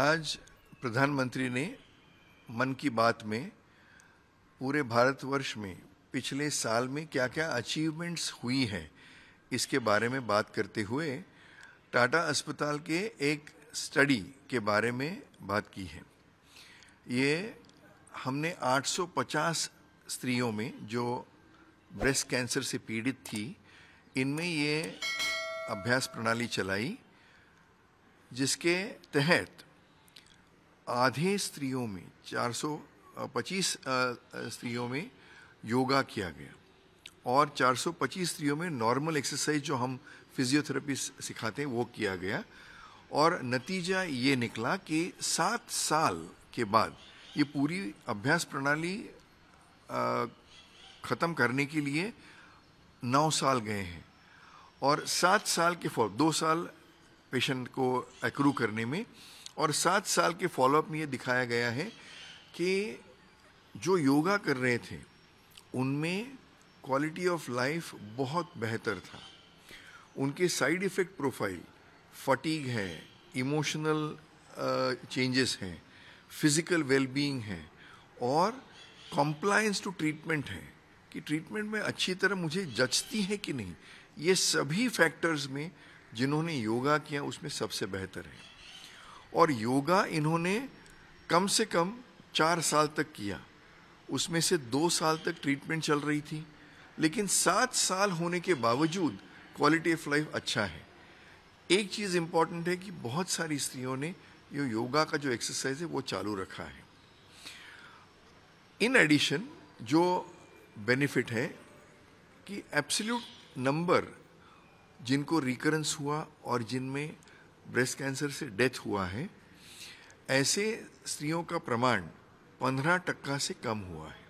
आज प्रधानमंत्री ने मन की बात में पूरे भारतवर्ष में पिछले साल में क्या क्या अचीवमेंट्स हुई हैं इसके बारे में बात करते हुए टाटा अस्पताल के एक स्टडी के बारे में बात की है ये हमने 850 स्त्रियों में जो ब्रेस्ट कैंसर से पीड़ित थी इनमें ये अभ्यास प्रणाली चलाई जिसके तहत आधे स्त्रियों में 425 स्त्रियों में योगा किया गया और 425 स्त्रियों में नॉर्मल एक्सरसाइज जो हम फिजियोथेरेपी सिखाते हैं वो किया गया और नतीजा ये निकला कि सात साल के बाद ये पूरी अभ्यास प्रणाली ख़त्म करने के लिए नौ साल गए हैं और सात साल के फॉर दो साल पेशेंट को एक्रू करने में और सात साल के फॉलोअप में ये दिखाया गया है कि जो योगा कर रहे थे उनमें क्वालिटी ऑफ लाइफ बहुत बेहतर था उनके साइड इफ़ेक्ट प्रोफाइल फटीग है इमोशनल चेंजेस हैं फिज़िकल वेलबींग है और कॉम्प्लायंस टू ट्रीटमेंट है कि ट्रीटमेंट में अच्छी तरह मुझे जचती है कि नहीं ये सभी फैक्टर्स में जिन्होंने योगा किया उसमें सबसे बेहतर है और योगा इन्होंने कम से कम चार साल तक किया उसमें से दो साल तक ट्रीटमेंट चल रही थी लेकिन सात साल होने के बावजूद क्वालिटी ऑफ लाइफ अच्छा है एक चीज़ इम्पॉर्टेंट है कि बहुत सारी स्त्रियों ने ये योगा का जो एक्सरसाइज है वो चालू रखा है इन एडिशन जो बेनिफिट है कि एब्सोल्यूट नंबर जिनको रिकरेंस हुआ और जिनमें ब्रेस्ट कैंसर से डेथ हुआ है ऐसे स्त्रियों का प्रमाण पंद्रह टक्का से कम हुआ है